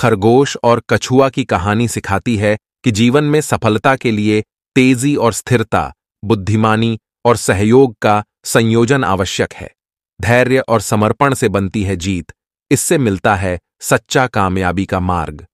खरगोश और कछुआ की कहानी सिखाती है कि जीवन में सफलता के लिए तेजी और स्थिरता बुद्धिमानी और सहयोग का संयोजन आवश्यक है धैर्य और समर्पण से बनती है जीत इससे मिलता है सच्चा कामयाबी का मार्ग